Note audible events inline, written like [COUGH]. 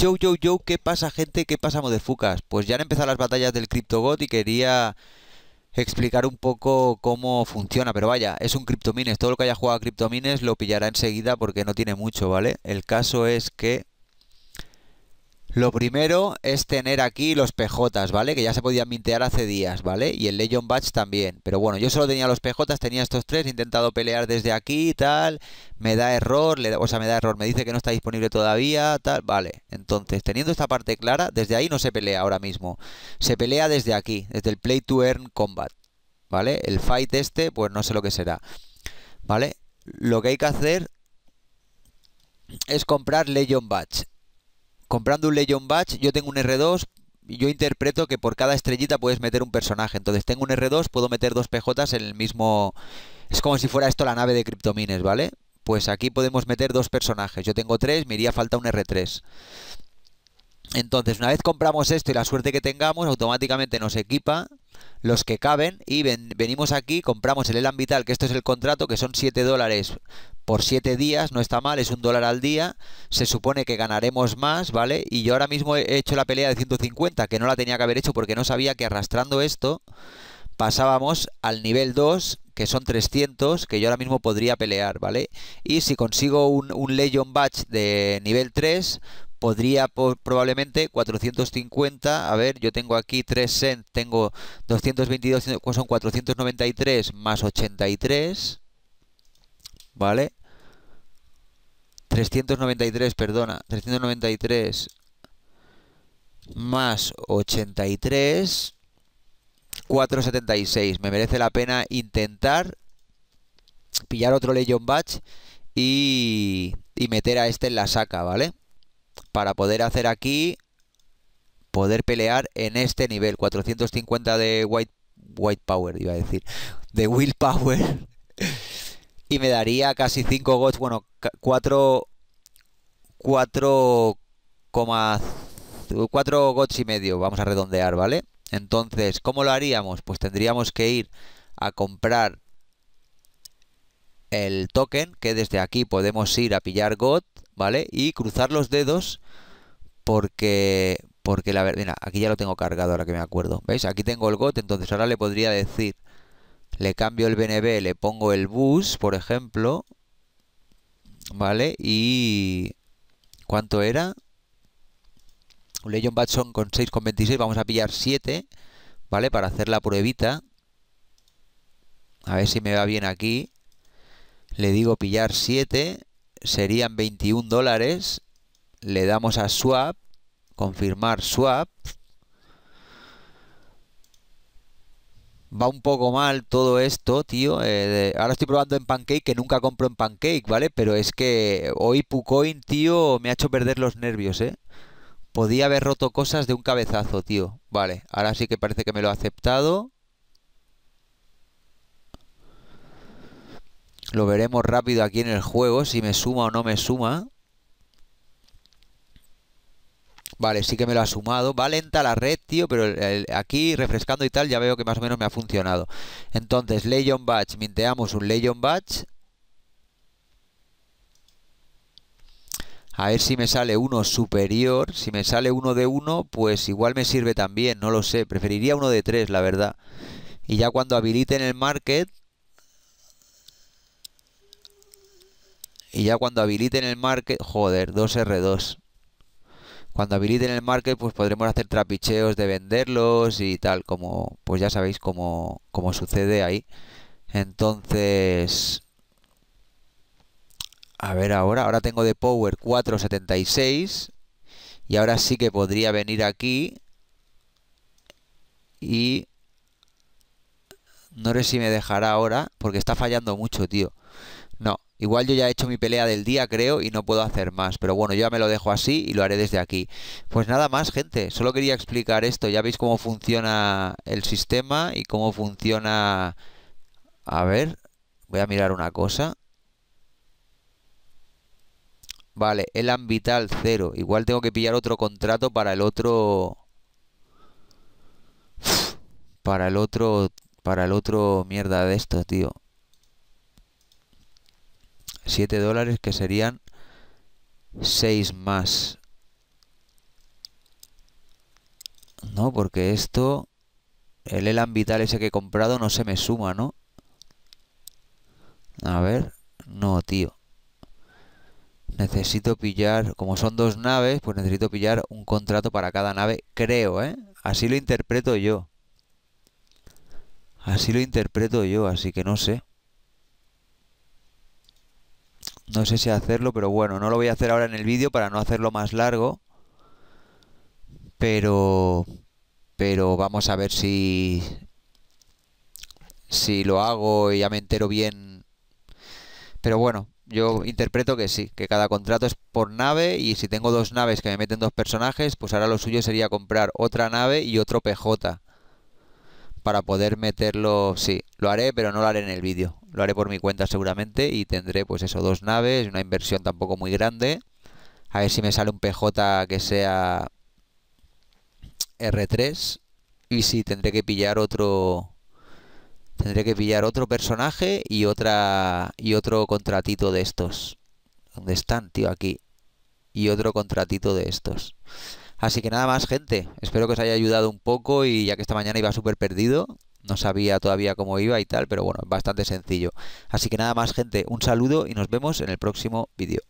Yo, yo, yo, ¿qué pasa, gente? ¿Qué pasa, Modefucas? Pues ya han empezado las batallas del CryptoBot y quería explicar un poco cómo funciona. Pero vaya, es un CryptoMines. Todo lo que haya jugado a CryptoMines lo pillará enseguida porque no tiene mucho, ¿vale? El caso es que lo primero es tener aquí los PJs, ¿vale? Que ya se podían mintear hace días, ¿vale? Y el Legion Batch también. Pero bueno, yo solo tenía los PJs, tenía estos tres, he intentado pelear desde aquí, tal. Me da error, le o sea, me da error, me dice que no está disponible todavía, tal. Vale, entonces, teniendo esta parte clara, desde ahí no se pelea ahora mismo. Se pelea desde aquí, desde el Play to Earn Combat, ¿vale? El fight este, pues no sé lo que será, ¿vale? Lo que hay que hacer es comprar Legion Batch comprando un Legion Batch, yo tengo un R2, yo interpreto que por cada estrellita puedes meter un personaje. Entonces tengo un R2, puedo meter dos PJs en el mismo... Es como si fuera esto la nave de criptomines, ¿vale? Pues aquí podemos meter dos personajes. Yo tengo tres, me iría falta un R3. Entonces, una vez compramos esto y la suerte que tengamos, automáticamente nos equipa los que caben y venimos aquí, compramos el Elan Vital, que esto es el contrato, que son 7 dólares por 7 días, no está mal, es un dólar al día, se supone que ganaremos más, ¿vale? Y yo ahora mismo he hecho la pelea de 150, que no la tenía que haber hecho porque no sabía que arrastrando esto pasábamos al nivel 2, que son 300, que yo ahora mismo podría pelear, ¿vale? Y si consigo un, Legion Batch de nivel 3, podría probablemente 450, a ver, yo tengo aquí 3 cent, tengo 222, son 493 más 83, ¿vale? 393, perdona, 393 más 83, 476. Me merece la pena intentar pillar otro Legion Batch y, y meter a este en la saca, ¿vale? Para poder hacer aquí, poder pelear en este nivel, 450 de White, white Power, iba a decir, de power [LAUGHS] y me daría casi 5 gods. bueno, 4 4, 4 GOTS y medio, vamos a redondear, ¿vale? Entonces, ¿cómo lo haríamos? Pues tendríamos que ir a comprar el token, que desde aquí podemos ir a pillar GOT, ¿vale? Y cruzar los dedos porque, porque la verdad, aquí ya lo tengo cargado ahora que me acuerdo, ¿veis? Aquí tengo el GOT, entonces ahora le podría decir, le cambio el BNB, le pongo el bus, por ejemplo, ¿vale? Y ¿Cuánto era? Un Legion Batson con 6,26. Vamos a pillar 7, ¿vale? Para hacer la pruebita. A ver si me va bien aquí. Le digo pillar 7. Serían 21 dólares. Le damos a swap. Confirmar swap. va un poco mal todo esto, tío. Eh, ahora estoy probando en Pancake, que nunca compro en Pancake, ¿vale? Pero es que hoy Pucoin, tío, me ha hecho perder los nervios, ¿eh? Podía haber roto cosas de un cabezazo, tío. Vale, ahora sí que parece que me lo ha aceptado. Lo veremos rápido aquí en el juego, si me suma o no me suma. Vale, sí que me lo ha sumado. Va lenta la red, tío, pero aquí refrescando y tal ya veo que más o menos me ha funcionado. Entonces, Legion Batch, minteamos un Legion Batch. A ver si me sale uno superior. Si me sale uno de uno, pues igual me sirve también, no lo sé. Preferiría uno de tres, la verdad. Y ya cuando habiliten el market... Y ya cuando habiliten el market... Joder, 2R2 cuando habiliten el market pues podremos hacer trapicheos de venderlos y tal, como pues ya sabéis cómo, sucede ahí. Entonces, a ver ahora, ahora tengo de Power 476 y ahora sí que podría venir aquí y no sé si me dejará ahora porque está fallando mucho, tío. No, Igual yo ya he hecho mi pelea del día, creo, y no puedo hacer más. Pero bueno, yo ya me lo dejo así y lo haré desde aquí. Pues nada más, gente. Solo quería explicar esto. Ya veis cómo funciona el sistema y cómo funciona... A ver, voy a mirar una cosa. Vale, el ambital cero. Igual tengo que pillar otro contrato para el otro... Para el otro... Para el otro mierda de esto, tío. 7 dólares que serían 6 más. No, porque esto, el Elan Vital ese que he comprado no se me suma, ¿no? A ver, no, tío. Necesito pillar, como son dos naves, pues necesito pillar un contrato para cada nave, creo, ¿eh? Así lo interpreto yo. Así lo interpreto yo, así que no sé. No sé si hacerlo, pero bueno, no lo voy a hacer ahora en el vídeo para no hacerlo más largo. Pero... Pero vamos a ver si... Si lo hago y ya me entero bien. Pero bueno, yo interpreto que sí, que cada contrato es por nave y si tengo dos naves que me meten dos personajes, pues ahora lo suyo sería comprar otra nave y otro PJ para poder meterlo, sí, lo haré, pero no lo haré en el vídeo lo haré por mi cuenta seguramente y tendré pues eso, dos naves, una inversión tampoco muy grande. A ver si me sale un PJ que sea R3 y si tendré que pillar otro tendré que pillar otro personaje y otra y otro contratito de estos. ¿Dónde están, tío? Aquí. Y otro contratito de estos. Así que nada más, gente. Espero que os haya ayudado un poco y ya que esta mañana iba súper perdido, no sabía todavía cómo iba y tal, pero bueno, bastante sencillo. Así que nada más gente, un saludo y nos vemos en el próximo vídeo.